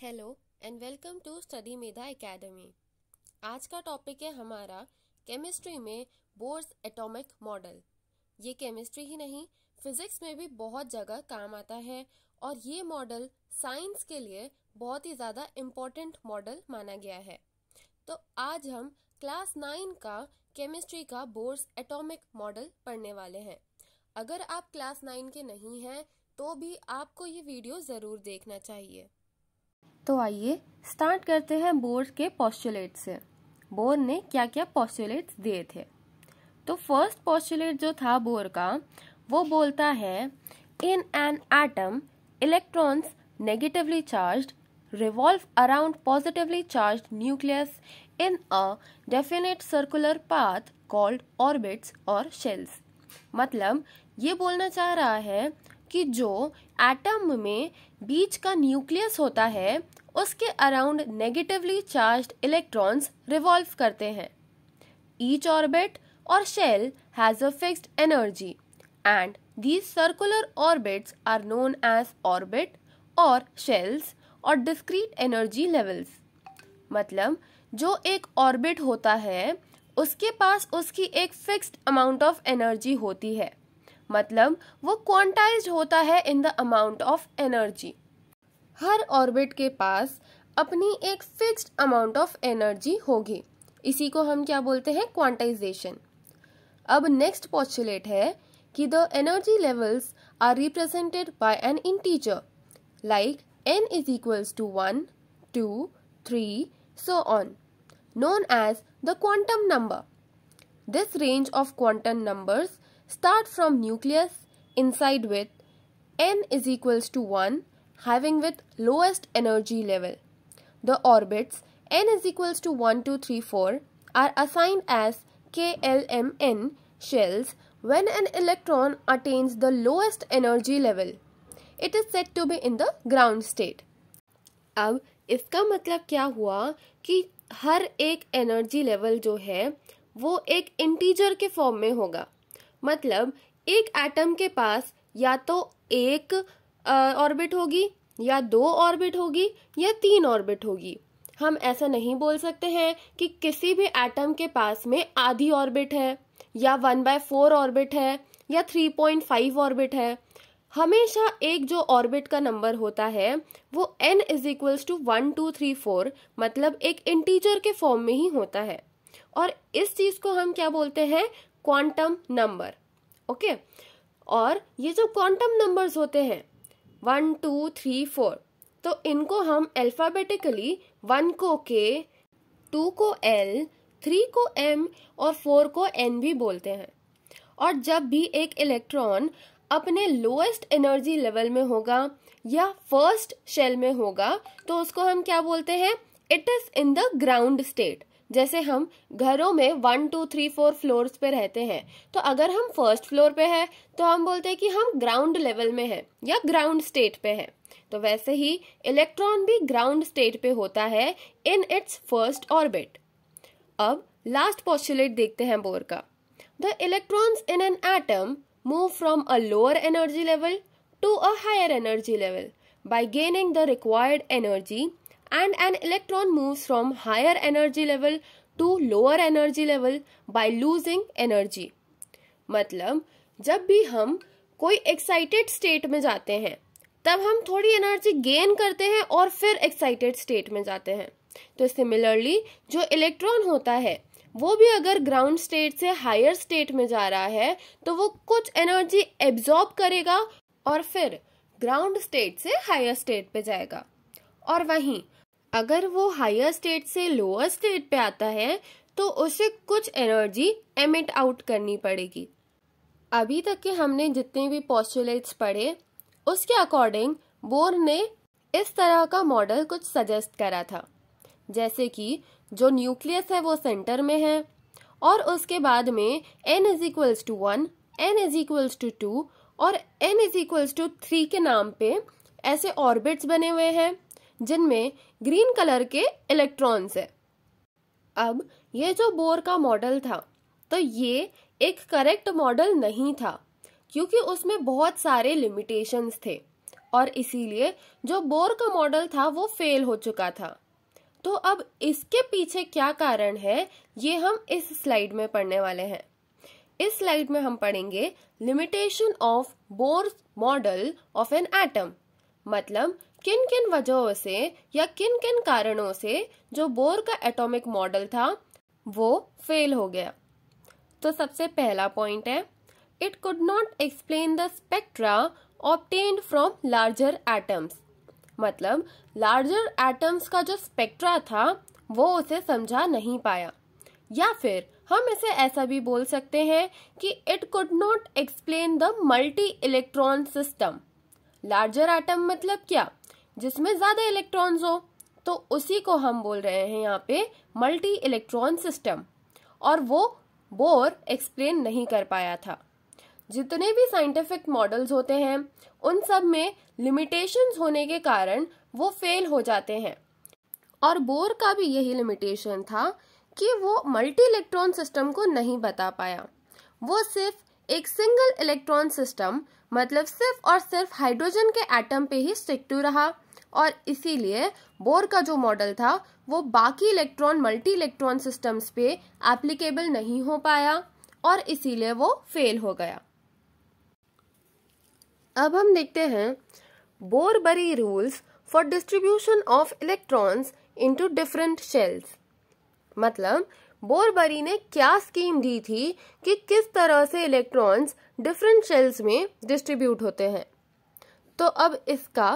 Hello and welcome to study Medha academy आज का topic है हमारा केमिस्ट्री में बोर्स एटॉमिक मॉडल ये केमिस्ट्री ही नहीं फिजिक्स में भी बहुत जगह काम आता है और ये मॉडल साइंस के लिए बहुत ही ज़्यादा इम्पोर्टेंट मॉडल माना गया है तो आज हम क्लास नाइन का केमिस्ट्री का बोर्स एटॉमिक मॉडल पढ़ने वाले हैं अगर आप क्लास नाइन के नहीं हैं तो भी आपको ये वीडियो ज़रूर देखना चाहिए तो आइए स्टार्ट करते हैं बोर के पॉस्टुलेट से बोर ने क्या क्या पॉस्टुलेट दिए थे तो फर्स्ट पॉस्टुलेट जो था बोर का वो बोलता है in an atom electrons negatively charge revolve around positively charge nucleus in a definite circular path called orbits और शेल्स मतलब ये बोलना चाह रहा है कि जो एटम में बीच का न्यूक्लियस होता है उसके around negatively charged electrons revolve करते हैं ईच ऑर्बिट और shell has a fixed energy and these circular orbits are known as orbit और शेल्स और डिस्क्रीट एनर्जी लेवल्स मतलब जो एक ऑर्बिट होता है उसके पास उसकी एक फिक्स्ड अमाउंट ऑफ एनर्जी होती है मतलब वो क्वांटाइज्ड होता है in the amount of energy हर ऑर्बिट के पास अपनी एक फिक्स्ड अमाउंट ऑफ एनर्जी होगी इसी को हम क्या बोलते हैं क्वांटाइजेशन अब नेक्स्ट पॉस्टुलेट है कि the energy levels are represented by an integer like n is equals to one two three so on known as the quantum number this range of quantum numbers start from nucleus inside with n is equals to one having with lowest energy level. The orbits n is equals to 1, 2, 3, 4 are assigned as KLMN shells when an electron attains the lowest energy level. It is said to be in the ground state. अब इसका मतलब क्या हुआ कि हर एक energy level जो है वो एक इंटीजर के फॉर्म में होगा मतलब एक एटम के पास या तो एक ऑर्बिट होगी या दो ऑर्बिट होगी या तीन ऑर्बिट होगी हम ऐसा नहीं बोल सकते हैं कि किसी भी एटम के पास में आधी ऑर्बिट है या वन बाय फोर ऑर्बिट है या थ्री पॉइंट फाइव ऑर्बिट है हमेशा एक जो ऑर्बिट का नंबर होता है वो n is equals to one two three four मतलब एक इंटीजर के फॉर्म में ही होता है और इस चीज़ को हम क्या बोलते हैं क्वांटम नंबर ओके और ये जो क्वांटम नंबर्स होते हैं वन टू थ्री फोर तो इनको हम अल्फ़ाबेटिकली वन को के टू को एल थ्री को एम और फोर को एन भी बोलते हैं और जब भी एक इलेक्ट्रॉन अपने लोएस्ट एनर्जी लेवल में होगा या फर्स्ट शेल में होगा तो उसको हम क्या बोलते हैं it is in the ground state जैसे हम घरों में one two three four floors पे रहते हैं तो अगर हम फर्स्ट फ्लोर पे हैं तो हम बोलते हैं कि हम ग्राउंड लेवल में हैं या ग्राउंड स्टेट पे हैं तो वैसे ही इलेक्ट्रॉन भी ग्राउंड स्टेट पे होता है इन इट्स फर्स्ट ऑर्बिट अब लास्ट पॉस्टुलेट देखते हैं बोर का the electrons in an atom move from a lower energy level to a higher energy level by gaining the required energy and an electron moves from higher energy level to lower energy level by losing energy. मतलब जब भी हम कोई excited state में जाते हैं तब हम थोड़ी एनर्जी गेन करते हैं और फिर एक्साइटेड स्टेट में जाते हैं तो सिमिलरली जो इलेक्ट्रॉन होता है वो भी अगर ग्राउंड स्टेट से हायर स्टेट में जा रहा है तो वो कुछ एनर्जी एब्जॉर्ब करेगा और फिर ग्राउंड स्टेट से हायर स्टेट पे जाएगा और वहीं अगर वो हायर स्टेट से लोअर स्टेट पे आता है तो उसे कुछ एनर्जी एमिट आउट करनी पड़ेगी अभी तक के हमने जितने भी पॉस्टुलेट्स पढ़े उसके अकॉर्डिंग बोर ने इस तरह का मॉडल कुछ सजेस्ट करा था जैसे कि जो न्यूक्लियस है वो सेंटर में है और उसके बाद में n is equals to one n is equals to two और N is equals to three के नाम पे ऐसे ऑर्बिट्स बने हुए हैं जिनमें ग्रीन कलर के इलेक्ट्रॉन्स है अब ये जो बोर का मॉडल था तो ये एक करेक्ट मॉडल नहीं था क्योंकि उसमें बहुत सारे लिमिटेशंस थे और इसीलिए जो बोर का मॉडल था वो फेल हो चुका था तो अब इसके पीछे क्या कारण है ये हम इस स्लाइड में पढ़ने वाले हैं इस स्लाइड में हम पढ़ेंगे limitation of Bohr model of an atom मतलब किन किन वजहों से या किन किन कारणों से जो बोर का एटॉमिक मॉडल था वो फेल हो गया तो सबसे पहला पॉइंट है it could not explain the spectra obtained from larger atoms मतलब लार्जर एटम्स का जो स्पेक्ट्रा था वो उसे समझा नहीं पाया या फिर हम इसे ऐसा भी बोल सकते हैं कि it could not explain the multi electron system larger atom मतलब क्या जिसमें ज्यादा इलेक्ट्रॉन्स हो तो उसी को हम बोल रहे हैं यहाँ पे मल्टी इलेक्ट्रॉन सिस्टम और वो बोर एक्सप्लेन नहीं कर पाया था जितने भी साइंटिफिक मॉडल्स होते हैं उन सब में लिमिटेशंस होने के कारण वो फेल हो जाते हैं और बोर का भी यही लिमिटेशन था कि वो मल्टी इलेक्ट्रॉन सिस्टम को नहीं बता पाया वो सिर्फ एक सिंगल इलेक्ट्रॉन सिस्टम मतलब सिर्फ और सिर्फ हाइड्रोजन के एटम पे ही स्टिक टू रहा और इसीलिए बोर का जो मॉडल था वो बाकी इलेक्ट्रॉन मल्टी इलेक्ट्रॉन सिस्टम्स पे एप्लीकेबल नहीं हो पाया और इसीलिए वो फेल हो गया अब हम देखते हैं Bury rules for distribution of electrons into different shells मतलब बोरबरी ने क्या स्कीम दी थी कि किस तरह से इलेक्ट्रॉन्स डिफरेंट शेल्स में डिस्ट्रीब्यूट होते हैं तो अब इसका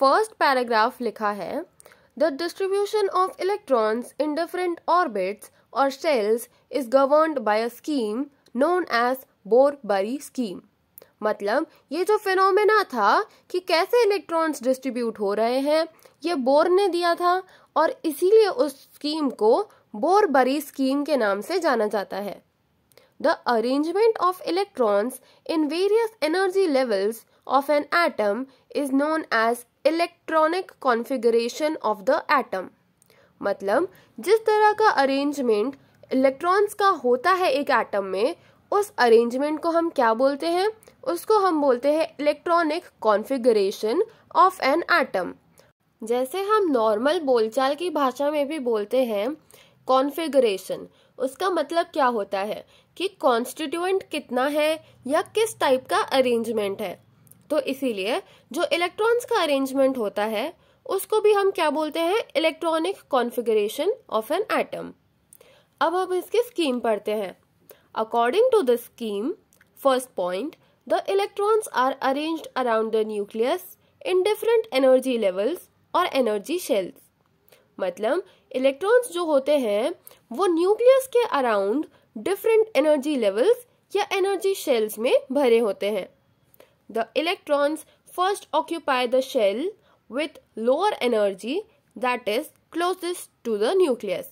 फर्स्ट पैराग्राफ लिखा है the distribution of electrons in different orbits और shells is governed by a scheme known as Bury scheme मतलब ये जो फिनोमेना था कि कैसे इलेक्ट्रॉन्स डिस्ट्रीब्यूट हो रहे हैं ये बोर ने दिया था और इसीलिए उस स्कीम को बोरबरी स्कीम के नाम से जाना जाता है the arrangement of electrons in various energy levels of an atom is known as electronic configuration of the atom मतलब जिस तरह का अरेंजमेंट इलेक्ट्रॉन्स का होता है एक एटम में उस अरेंजमेंट को हम क्या बोलते हैं उसको हम बोलते हैं electronic configuration of an atom जैसे हम नॉर्मल बोलचाल की भाषा में भी बोलते हैं कॉन्फ़िगरेशन उसका मतलब क्या होता है कि कॉन्स्टिट्यूएंट कितना है या किस टाइप का अरेंजमेंट है तो इसीलिए जो इलेक्ट्रॉन्स का अरेंजमेंट होता है उसको भी हम क्या बोलते हैं electronic configuration of an atom अब हम इसके स्कीम पढ़ते हैं according to the scheme first point the electrons are arranged around the nucleus in different energy levels or energy shells मतलब इलेक्ट्रॉन्स जो होते हैं वो न्यूक्लियस के अराउंड डिफरेंट एनर्जी लेवल्स या एनर्जी शेल्स में भरे होते हैं The electrons first occupy the shell with lower energy that is closest to the nucleus.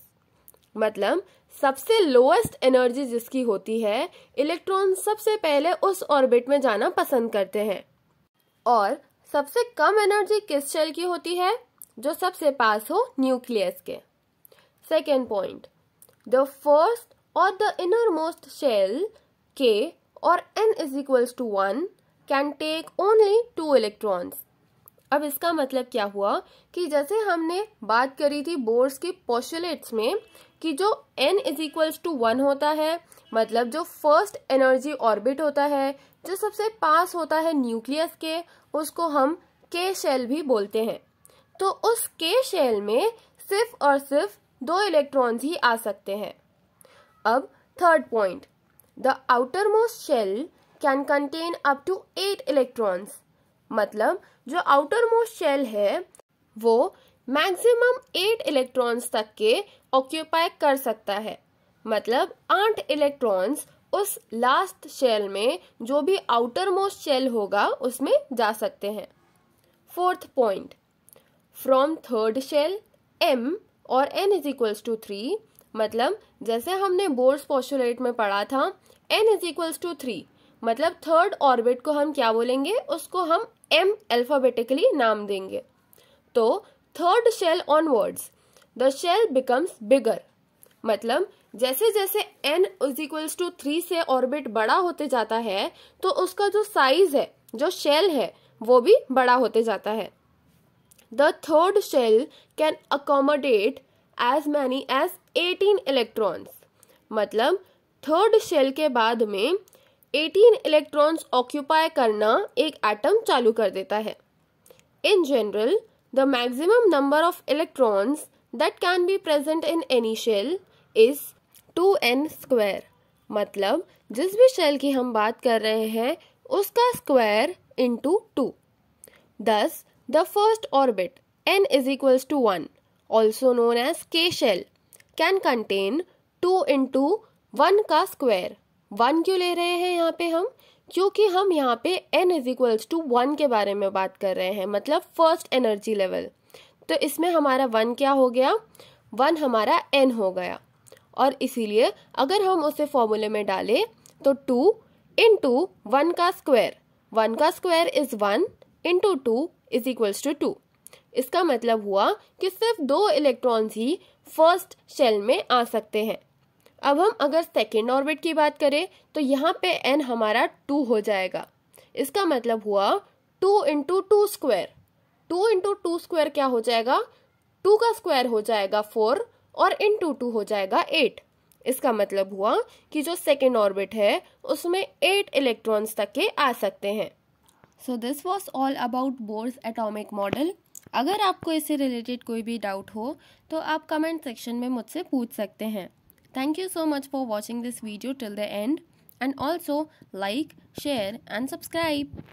मतलब सबसे लोएस्ट एनर्जी जिसकी होती है इलेक्ट्रॉन सबसे पहले उस ऑर्बिट में जाना पसंद करते हैं और सबसे कम एनर्जी किस शेल की होती है जो सबसे पास हो न्यूक्लियस के second point the first or the innermost shell K or N is equals to one can take only two electrons अब इसका मतलब क्या हुआ कि जैसे हमने बात करी थी बोर्स की पोस्टुलेट्स में कि जो n is equals to one होता है मतलब जो फर्स्ट एनर्जी ऑर्बिट होता है जो सबसे पास होता है न्यूक्लियस के उसको हम के शेल भी बोलते हैं तो उस के शेल में सिर्फ और सिर्फ दो इलेक्ट्रॉन्स ही आ सकते हैं अब third point the outermost shell can contain up to eight electrons मतलब जो आउटर मोस्ट शेल है वो मैक्सिमम एट इलेक्ट्रॉन्स तक के ऑक्यूपाई कर सकता है मतलब आठ इलेक्ट्रॉन्स उस लास्ट शेल में जो भी आउटर मोस्ट शेल होगा उसमें जा सकते हैं fourth point from third shell M or N is equals to three मतलब जैसे हमने बोर्ड पॉस्टुलेट में पढ़ा था n is equals to three मतलब थर्ड ऑर्बिट को हम क्या बोलेंगे उसको हम एम अल्फाबेटिकली नाम देंगे तो third shell onwards the shell becomes bigger मतलब जैसे जैसे n is equals to three से ऑर्बिट बड़ा होते जाता है तो उसका जो साइज है जो शेल है वो भी बड़ा होते जाता है the third shell can accommodate as many as eighteen electrons मतलब थर्ड शेल के बाद में 18 इलेक्ट्रॉन्स ऑक्यूपाई करना एक एटम चालू कर देता है in general the maximum number of electrons that can be present in any shell is two n square मतलब जिस भी शेल की हम बात कर रहे हैं उसका स्क्वायर इंटू टू दस the first orbit n is equals to one also known as K shell can contain two into one का स्क्वायर वन क्यों ले रहे हैं यहाँ पे हम क्योंकि हम यहाँ पे n is equals to one के बारे में बात कर रहे हैं मतलब फर्स्ट एनर्जी लेवल तो इसमें हमारा वन क्या हो गया वन हमारा एन हो गया और इसीलिए अगर हम उसे फॉर्मूले में डालें तो टू इन टू वन का स्क्वायर वन का square is one into two is equals to two इसका मतलब हुआ कि सिर्फ दो इलेक्ट्रॉन्स ही फर्स्ट शेल में आ सकते हैं अब हम अगर सेकेंड ऑर्बिट की बात करें तो यहाँ पे एन हमारा टू हो जाएगा इसका मतलब हुआ two into two square two into two square क्या हो जाएगा टू का स्क्वायर हो जाएगा फोर और इंटू टू हो जाएगा एट इसका मतलब हुआ कि जो सेकेंड ऑर्बिट है उसमें एट इलेक्ट्रॉन्स तक के आ सकते हैं so this was all about Bohr's atomic model अगर आपको इससे रिलेटेड कोई भी डाउट हो तो आप कमेंट सेक्शन में मुझसे पूछ सकते हैं Thank you so much for watching this video till the end and also like, share and subscribe.